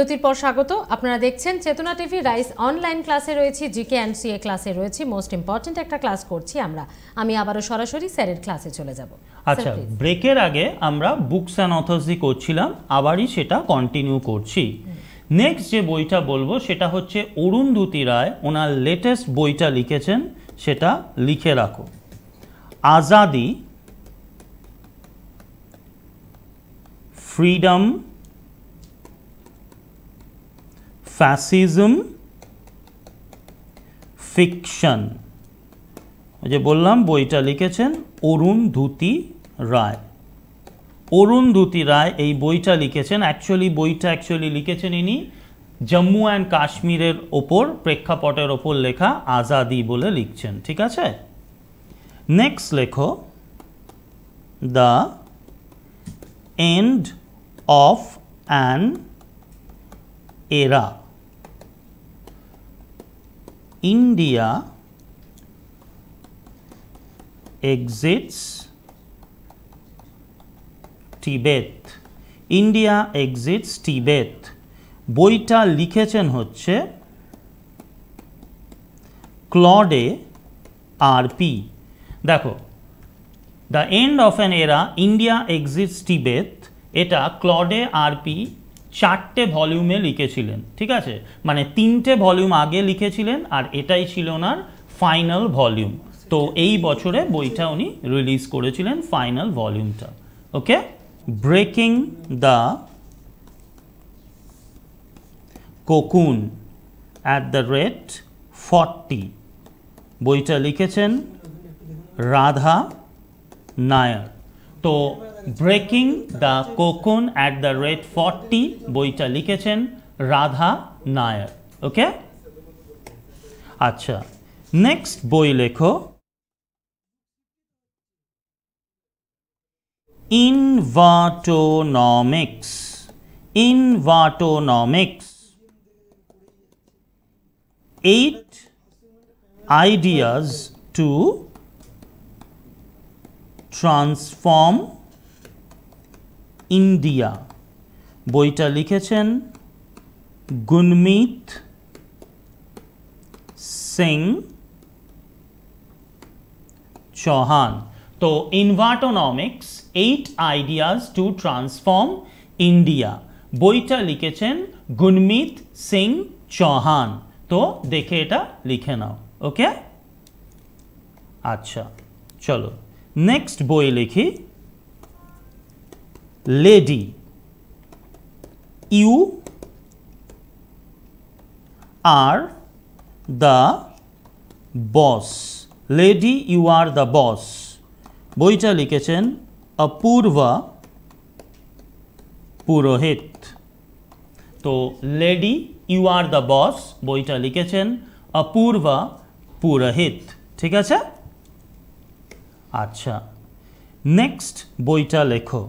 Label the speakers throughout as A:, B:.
A: বিরতির পর স্বাগত আপনারা দেখছেন চেতনা টিভি রাইস অনলাইন ক্লাসে রয়েছি জিকে অ্যান্ড সিএ ক্লাসে রয়েছি মোস্ট ইম্পর্টেন্ট একটা ক্লাস করছি আমরা আমি আবারও সরাসরি স্যারের ক্লাসে চলে যাব আচ্ছা ব্রেকের আগে আমরা বুকস অ্যান্ড অথর্সি করছিলাম আবারই সেটা কন্টিনিউ করছি নেক্সট যে বইটা বলবো সেটা হচ্ছে অরুন্ধুতি রায় ওনার লেটেস্ট বইটা লিখেছেন সেটা লিখে রাখো আজাদি ফ্রিডম ফ্যাসিজম ফিকশন যে বললাম বইটা লিখেছেন অরুণ ধুতি রায় অরুণ অরুণধুতি রায় এই বইটা লিখেছেন অ্যাকচুয়ালি বইটা অ্যাকচুয়ালি লিখেছেন ইনি জম্মু অ্যান্ড কাশ্মীরের ওপর প্রেক্ষাপটের ওপর লেখা আজাদি বলে লিখছেন ঠিক আছে নেক্সট লেখো the end of an era India exits Tibet. India exits Tibet. বইটা লিখেছেন হচ্ছে ক্লডে আর পি দেখো the end of an era India exits Tibet এটা ক্লডে আর পি চারটে ভলিউমে লিখেছিলেন ঠিক আছে মানে তিনটে ভলিউম আগে লিখেছিলেন আর এটাই ছিল ওনার ফাইনাল ভলিউম তো এই বছরে বইটা উনি রিলিজ করেছিলেন ফাইনাল ভলিউমটা okay breaking the cocoon at the rate forty বইটা লিখেছেন রাধা নায়ার তো breaking the cocoon at the rate forty বইটা লিখেছেন রাধা নায়ার ওকে আচ্ছা নেক্সট বই লেখো Invertonomics Invertonomics eight ideas to transform India বইটা লিখেছেন গুনমিত সিং চৌহান তো Invertonomics eight ideas to transform India বইটা লিখেছেন গুনমিত সিং চৌহান তো দেখে এটা লিখে নাও ওকে আচ্ছা চলো নেক্সট বই লিখি lady you are the boss lady you are the boss বইটা লিখেছেন অপূর্বা পুরোহিত তো lady you are the boss বইটা লিখেছেন অপূর্বা পুরোহিত ঠিক আছে আচ্ছা নেক্সট বইটা লেখো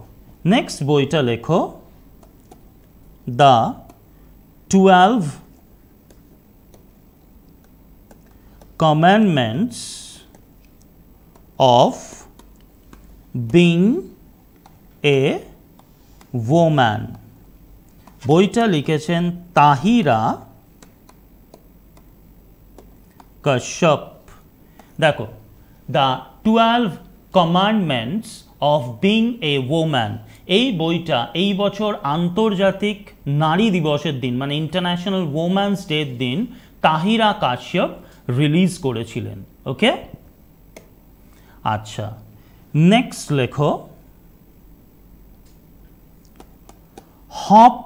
A: নেক্সট বইটা লেখো the twelve commandments of being a woman বইটা লিখেছেন তাহিরা কশ্যপ দেখো the twelve commandments of being a woman এই বইটা এই বছর আন্তর্জাতিক নারী দিবসের দিন মানে ইন্টারন্যাশনাল ওম্যান্স ডে দিন তাহিরা কাশ্যপ রিলিজ করেছিলেন ওকে আচ্ছা নেক্সট লেখো hop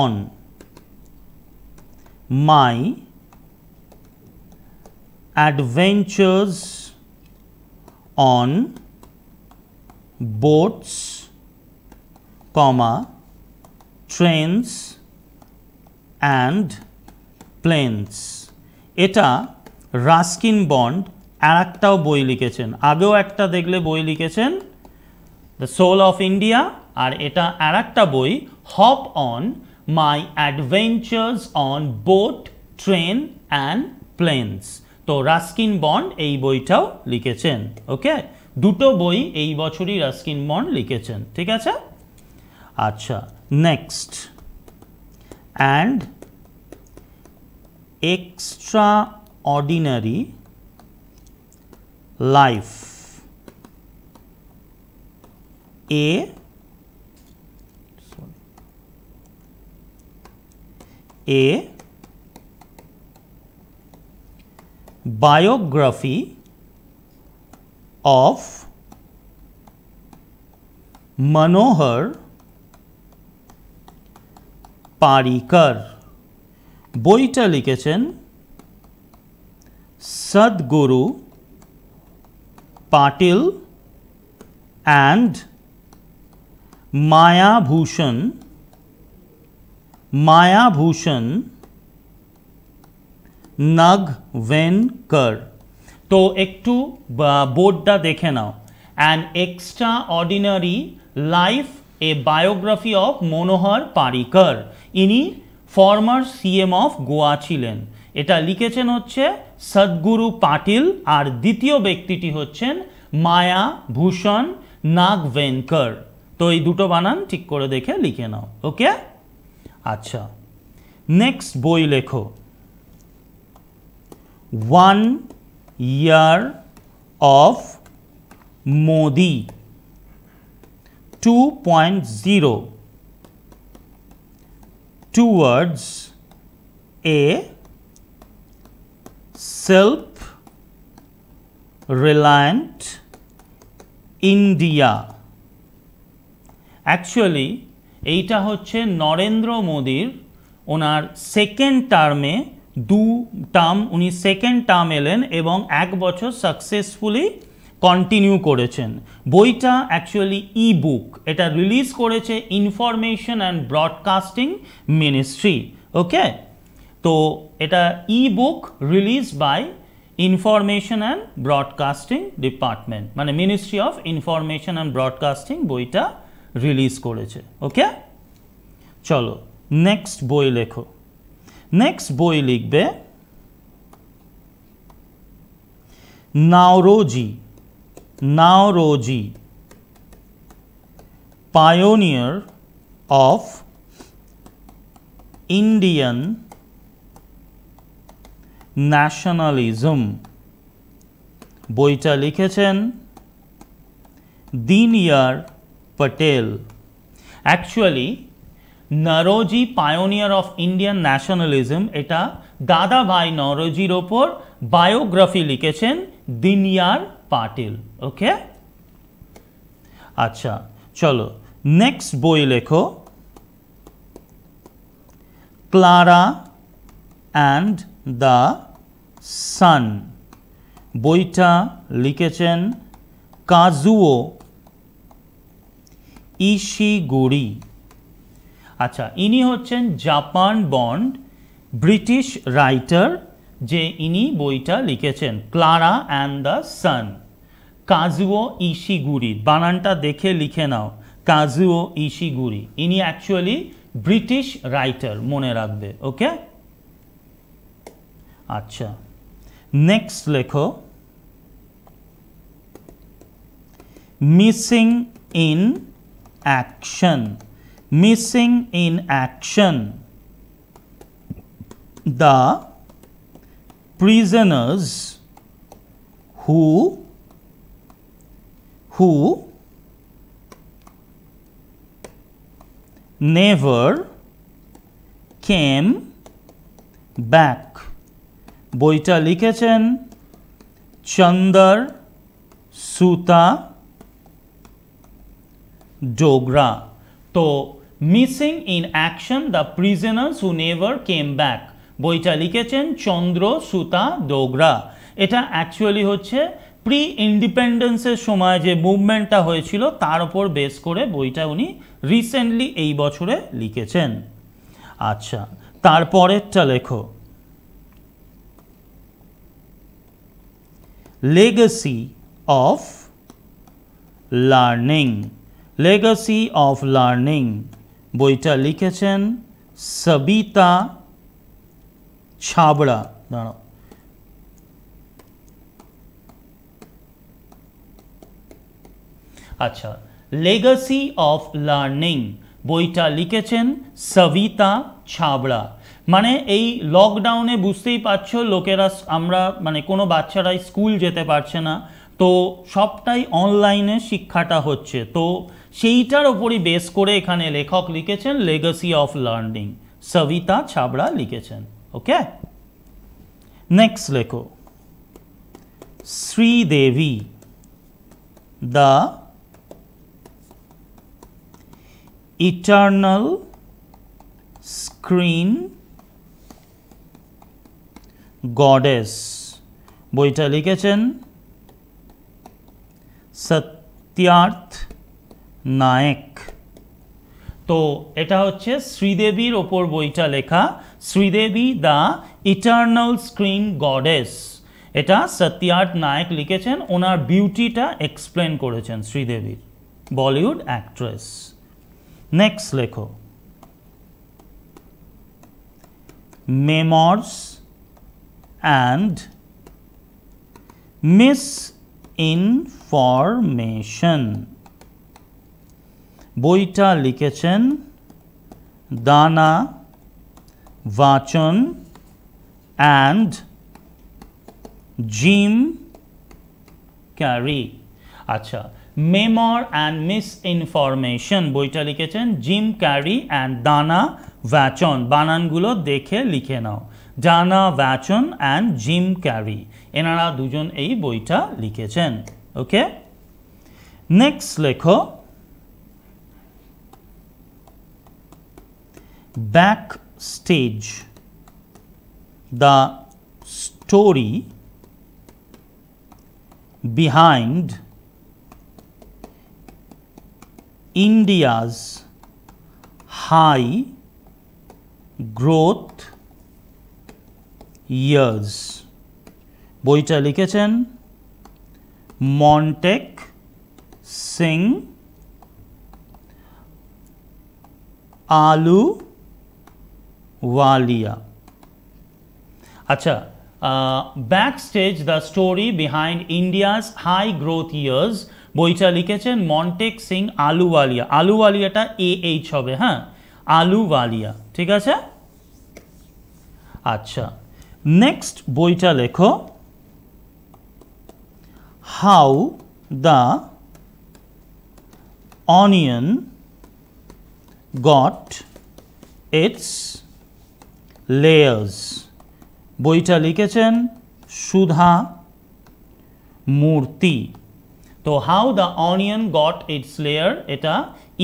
A: on my adventures on boats comma trains and planes. এটা রাস্কিন বন্ড আর একটাও বই লিখেছেন আগেও একটা দেখলে বই লিখেছেন দ্য সোল অফ ইন্ডিয়া আর এটা আর একটা বই hop on my adventures on boat train and planes তো রাস্কিন বন্ড এই বইটাও লিখেছেন ওকে দুটো বই এই বছরই রাস্কিন বন্ড লিখেছেন ঠিক আছে আচ্ছা next and extra ordinary life a a biography of Manohar Parrikar বইটা লিখেছেন সদ্গুরু পাটিল অ্যান্ড মায়াভূষণ মায়াভূষণ নগভেনকর তো একটু বোর্ডটা দেখে নাও an extra ordinary life a biography of Manohar Parrikar ইনি ফর্মার সিএম অফ গোয়া ছিলেন এটা লিখেছেন হচ্ছে সদ্গুরু পাটিল আর দ্বিতীয় ব্যক্তিটি হচ্ছেন মায়া ভূষণ নাগভেনকর তো এই দুটো বানান ঠিক করে দেখে লিখে নাও ওকে আচ্ছা নেক্সট বই লেখো one year of Modi 2.0 towards a self reliant India. Actually এইটা হচ্ছে নরেন্দ্র মোদীর ওনার সেকেন্ড টার্মে দু টার্ম উনি সেকেন্ড টার্ম এলেন এবং এক বছর সাকসেসফুলি কন্টিনিউ করেছেন বইটা অ্যাকচুয়ালি ই বুক এটা রিলিজ করেছে information and broadcasting ministry okay তো এটা e book release by information and broadcasting department মানে ministry of information and broadcasting বইটা রিলিজ করেছে ওকে চলো নেক্সট বই লেখো নেক্সট বই লিখবে Naoroji Naoroji pioneer of Indian nationalism বইটা লিখেছেন Dinyar Patel actually Naoroji pioneer of Indian nationalism এটা দাদাভাই নরোজির ওপর বায়োগ্রাফি লিখেছেন দিনিয়ার পাটিল ওকে আচ্ছা চলো নেক্সট বই লেখো ক্লারা অ্যান্ড দ্য সান বইটা লিখেছেন কাজুও ইশিগুড়ি আচ্ছা ইনি হচ্ছেন জাপান বন্ড ব্রিটিশ রাইটার যে ইনি বইটা লিখেছেন Klara and the sun Kazuo Ishiguro বানানটা দেখে লিখে নাও কাজুও ইশিগুড়ি ইনি অ্যাকচুয়ালি ব্রিটিশ রাইটার মনে রাখবে ওকে আচ্ছা নেক্সট লেখো missing in action missing in action. The prisoners who who never came back boita লিখেছেন chandar suta dogra তো missing in action the prisoners who never came back বইটা লিখেছেন চন্দ্র সুতা দোগরা এটা অ্যাকচুয়ালি হচ্ছে প্রি ইন্ডিপেন্ডেন্সের সময় যে মুভমেন্টটা হয়েছিল তার উপর বেস করে বইটা উনি রিসেন্টলি এই বছরে লিখেছেন আচ্ছা তারপরেরটা লেখো legacy of learning legacy of learning বইটা লিখেছেন সবিতা ছাবড়া দাঁড়াও আচ্ছা লেগাসি অফ লার্নিং বইটা লিখেছেন সবিতা ছাবড়া মানে এই লকডাউনে বুঝতেই পারছো লোকেরা আমরা মানে কোনো বাচ্চারাই স্কুল যেতে পারছে না তো সবটাই অনলাইনে শিক্ষাটা হচ্ছে তো সেইটার ওপরই বেস করে এখানে লেখক লিখেছেন legacy of learning Savita Chhabra লিখেছেন ওকে নেক্সট লেখো Sridevi the eternal screen goddess বইটা লিখেছেন সত্যার্থ নায়ক তো এটা হচ্ছে শ্রীদেবীর ওপর বইটা লেখা Sridevi the eternal screen goddess এটা সত্যার্থ নায়ক লিখেছেন ওনার বিউটিটা এক্সপ্লেন করেছেন শ্রীদেবীর বলিউড অ্যাক্ট্রেস নেক্সট লেখো মেমর্স অ্যান্ড মিস ইনফরমেশন বইটা লিখেছেন দানা ভাচন অ্যান্ড জিম ক্যারি আচ্ছা মেমর অ্যান্ড মিস ইনফরমেশন বইটা লিখেছেন জিম ক্যারি অ্যান্ড দানা ভ্যাচন বানানগুলো দেখে লিখে নাও ডানা ভ্যাচন অ্যান্ড জিম ক্যারি এনারা দুজন এই বইটা লিখেছেন ওকে নেক্সট লেখো back stage the story behind India's high growth years বইটা লিখেছেন মন্টেক সিং আলু ওয়ালিয়া আচ্ছা back stage the story behind India's high growth years বইটা লিখেছেন মন্টেক সিং আলুওয়ালিয়া আলুওয়ালিয়াটা এ এইচ হবে হ্যাঁ আলুওয়ালিয়া ঠিক আছে আচ্ছা নেক্সট বইটা লেখো how the onion got its layers বইটা লিখেছেন সুধা মূর্তি তো how the onion got its layer এটা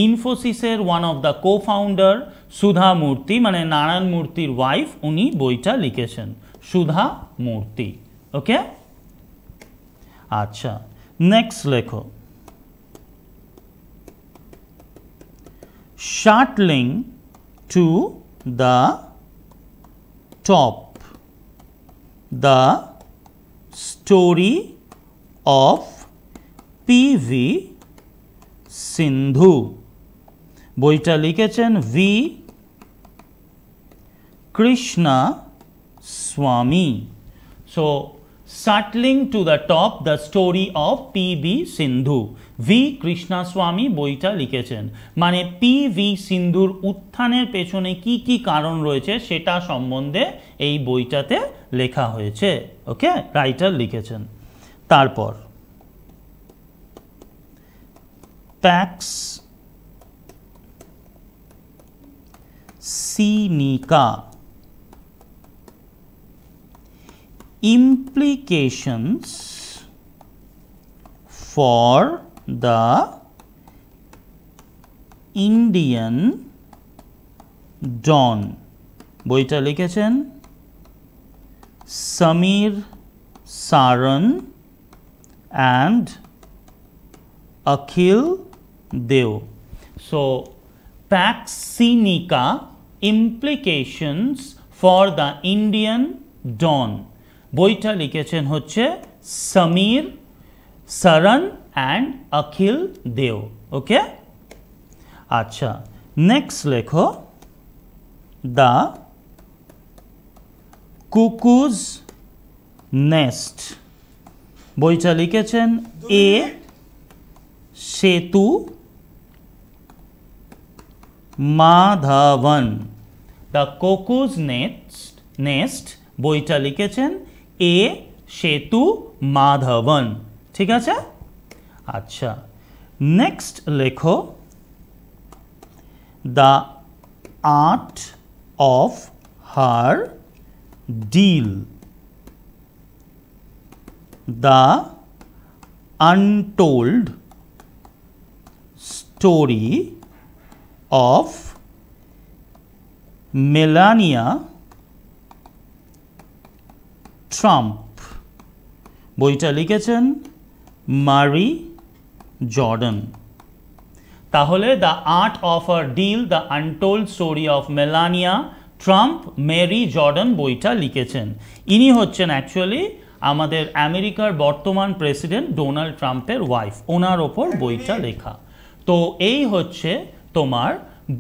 A: ইনফোসিসের one of the cofounder Sudha Murty মানে নারায়ণ মূর্তির ওয়াইফ উনি বইটা লিখেছেন सुधा मूर्ति ओके अच्छा नेक्स्ट लेखो shuttling to the top the story of PV Sindhu बोटा लिखे V Krishna Swami. So, Sattling to the Top, the story of P.B. Sindhu. V Krishnaswamy বইটা লিখেছেন মানে পি ভি সিন্ধুর উত্থানের পেছনে কি কি কারণ রয়েছে সেটা সম্বন্ধে এই বইটাতে লেখা হয়েছে ওকে রাইটার লিখেছেন তারপর Pax Sinica implications for the Indian Dawn. Boita Likachan Samir Saran and Akhil Deo. So Pak Sinica implications for the Indian Dawn. বইটা লিখেছেন হচ্ছে সমীর সরণ অ্যান্ড অখিল দেও ওকে আচ্ছা নেক্সট লেখো দ্য কুকুজ নেস্ট বইটা লিখেছেন A Sethu Madhavan the cuckoo's nest nest বইটা লিখেছেন ए सेतु माधवन ठीक है अच्छा नेक्स्ट लेखो the art of her deal the untold story of Melania Trump বইটা লিখেছেন মারি জর্ডন তাহলে the art of her deal the untold story of Melania Trump Mary Jordan বইটা লিখেছেন ইনি হচ্ছেন অ্যাকচুয়ালি আমাদের আমেরিকার বর্তমান প্রেসিডেন্ট ডোনাল্ড ট্রাম্পের ওয়াইফ ওনার ওপর বইটা লেখা তো এই হচ্ছে তোমার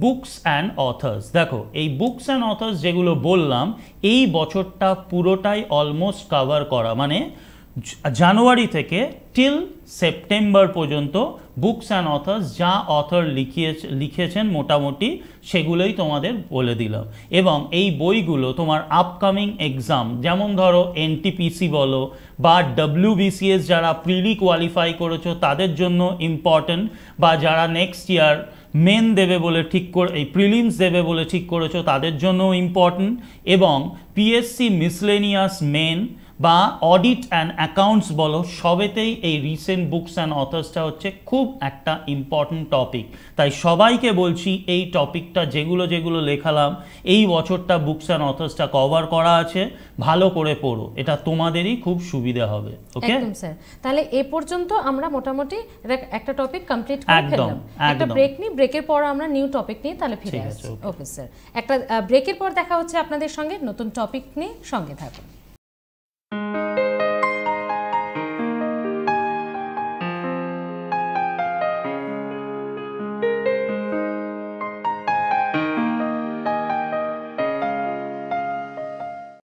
A: বুকস অ্যান্ড অথার্স দেখো এই বুকস অ্যান্ড অথার্স যেগুলো বললাম এই বছরটা পুরোটাই অলমোস্ট কাভার করা মানে জানুয়ারি থেকে টিল সেপ্টেম্বর পর্যন্ত বুকস অ্যান্ড অথার্স যা অথর লিখিয়েছে লিখেছেন মোটামুটি সেগুলোই তোমাদের বলে দিলাম এবং এই বইগুলো তোমার আপকামিং এক্সাম যেমন ধরো এনটিপিসি বলো বা ডব্লিউবিসিএস যারা প্রিলি কোয়ালিফাই করেছো তাদের জন্য ইম্পর্ট্যান্ট বা যারা নেক্সট ইয়ার মেন দেবে বলে ঠিক করে এই প্রিলিমস দেবে বলে ঠিক করেছো তাদের জন্য ইম্পর্ট্যান্ট এবং পিএসসি মিসলেনিয়াস মেন বা অডিট অ্যান্ড অ্যাকাউন্টস বলো সবেতেই এই রিসেন্ট বুকস অ্যান্ড অথার্সটা হচ্ছে খুব একটা ইম্পর্ট্যান্ট টপিক তাই সবাইকে বলছি এই টপিকটা যেগুলো যেগুলো লেখালাম এই বছরটা বুকস অ্যান্ড অথার্সটা কভার করা আছে ভালো করে পড়ো এটা তোমাদেরই খুব সুবিধা হবে ওকে স্যার তাহলে এ পর্যন্ত আমরা মোটামুটি একটা টপিক কমপ্লিট করে ফেললাম একটা ব্রেক নিই ব্রেকের পর আমরা নিউ টপিক নিয়ে তাহলে ফিরে আসছি ওকে স্যার একটা ব্রেকের পর দেখা হচ্ছে আপনাদের সঙ্গে নতুন টপিক নিয়ে সঙ্গে থাকুন Música